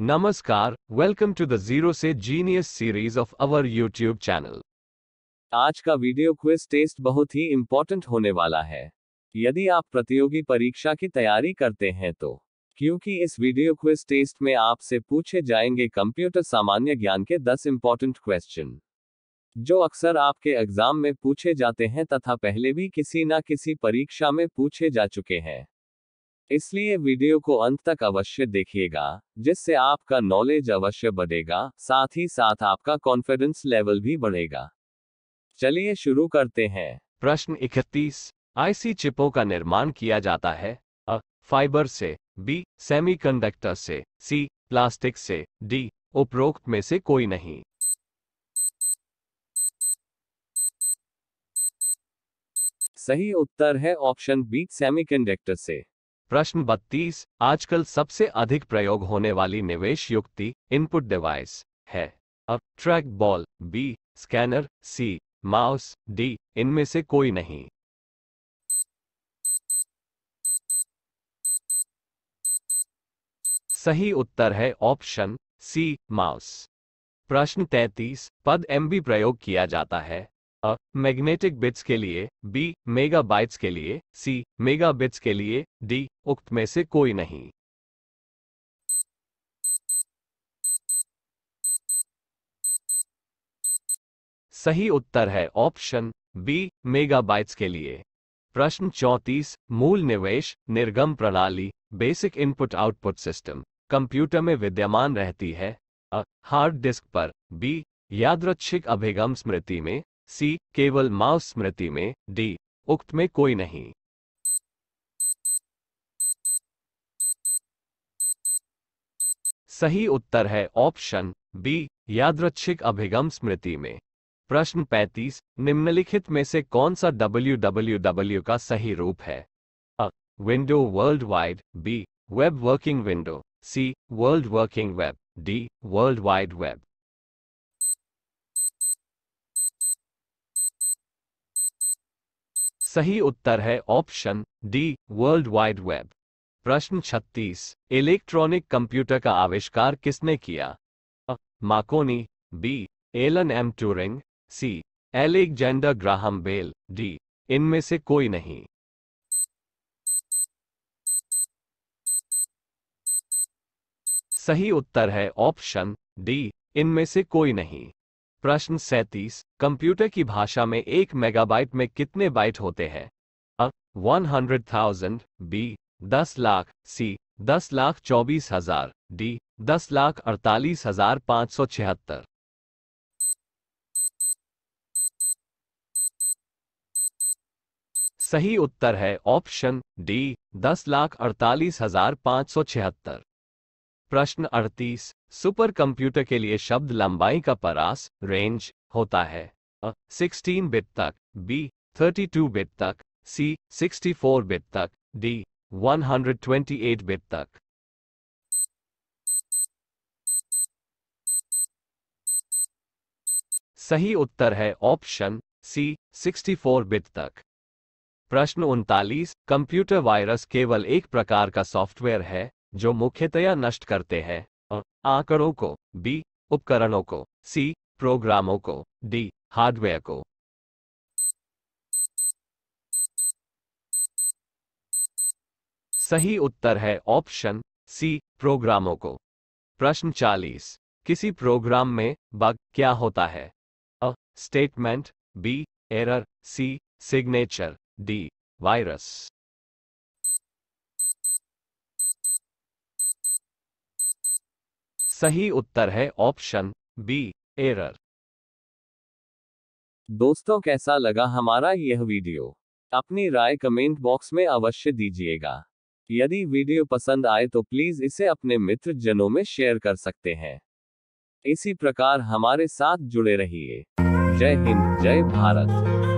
नमस्कार welcome to the zero से genius series of our YouTube channel आज का वीडियो क्विज टेस्ट बहुत ही इम्पोर्टेंट होने वाला है यदि आप प्रतियोगी परीक्षा की तैयारी करते हैं तो क्योंकि इस वीडियो क्विज टेस्ट में आपसे पूछे जाएंगे कंप्यूटर सामान्य ज्ञान के 10 इम्पोर्टेंट क्वेश्चन जो अक्सर आपके एग्जाम में पूछे जाते हैं तथा पहले भी किसी न किसी परीक्षा में पूछे जा चुके हैं इसलिए वीडियो को अंत तक अवश्य देखिएगा जिससे आपका नॉलेज अवश्य बढ़ेगा साथ ही साथ आपका कॉन्फिडेंस लेवल भी बढ़ेगा चलिए शुरू करते हैं प्रश्न इकतीस आईसी चिपों का निर्माण किया जाता है अ फाइबर से बी सेमीकंडक्टर से सी प्लास्टिक से डी उपरोक्त में से कोई नहीं सही उत्तर है ऑप्शन बी सेमीकंडक्टर से प्रश्न 32 आजकल सबसे अधिक प्रयोग होने वाली निवेश युक्ति इनपुट डिवाइस है अब trackball B scanner C mouse D इनमें से कोई नहीं सही उत्तर है ऑप्शन सी माउस प्रश्न 33 पद एमबी प्रयोग किया जाता है अ मैग्नेटिक बिट्स के लिए बी मेगा बाइट्स के लिए सी मेगा बिट्स के लिए डी उक्त में से कोई नहीं सही उत्तर है ऑप्शन बी मेगाबाइट्स के लिए प्रश्न 34 मूल निवेश निर्गम प्रणाली basic input output system computer में विद्यमान रहती है अ हार्ड डिस्क पर बी यादृच्छिक अभिगम स्मृति में सी केवल माव स्मृति में डी उक्त में कोई नहीं सही उत्तर है ऑप्शन बी यादृच्छिक अभिगम स्मृति में प्रश्न 35 निम्नलिखित में से कौन सा www का सही रूप है अ window world wide B web working window C world working web D world wide web सही उत्तर है option D world wide web प्रश्न 36 इलेक्ट्रॉनिक कंप्यूटर का आविष्कार किसने किया Marconi B Alan M Turing C Alexander Graham Bell D इनमें से कोई नहीं सही उत्तर है ऑप्शन डी इनमें से कोई नहीं प्रश्न 37 कंप्यूटर की भाषा में एक मेगाबाइट में कितने बाइट होते हैं अ वन हंड्रेड थाउजेंड बी दस लाख सी दस लाख चौबीस हजार डी दस लाख अड़तालीस हजार पाँच सौ छिहत्तर सही उत्तर है ऑप्शन डी दस लाख अड़तालीस हजार पाँच सौ छिहत्तर प्रश्न 38 सुपर कंप्यूटर के लिए शब्द लंबाई का परास रेंज होता है अ 16 बिट तक बी 32 बिट तक सी 64 बिट तक डी 128 बिट तक सही उत्तर है ऑप्शन सी 64 बिट तक प्रश्न उनतालीस कंप्यूटर वायरस केवल एक प्रकार का सॉफ्टवेयर है जो मुख्यतया नष्ट करते हैं आंकड़ों को बी उपकरणों को सी प्रोग्रामों को डी हार्डवेयर को सही उत्तर है ऑप्शन सी प्रोग्रामों को प्रश्न 40 किसी प्रोग्राम में बग क्या होता है अ statement B error C signature D virus सही उत्तर है ऑप्शन बी एरर दोस्तों कैसा लगा हमारा यह वीडियो अपनी राय कमेंट बॉक्स में अवश्य दीजिएगा यदि वीडियो पसंद आए तो प्लीज इसे अपने मित्र जनों में शेयर कर सकते हैं इसी प्रकार हमारे साथ जुड़े रहिए जय हिंद जय भारत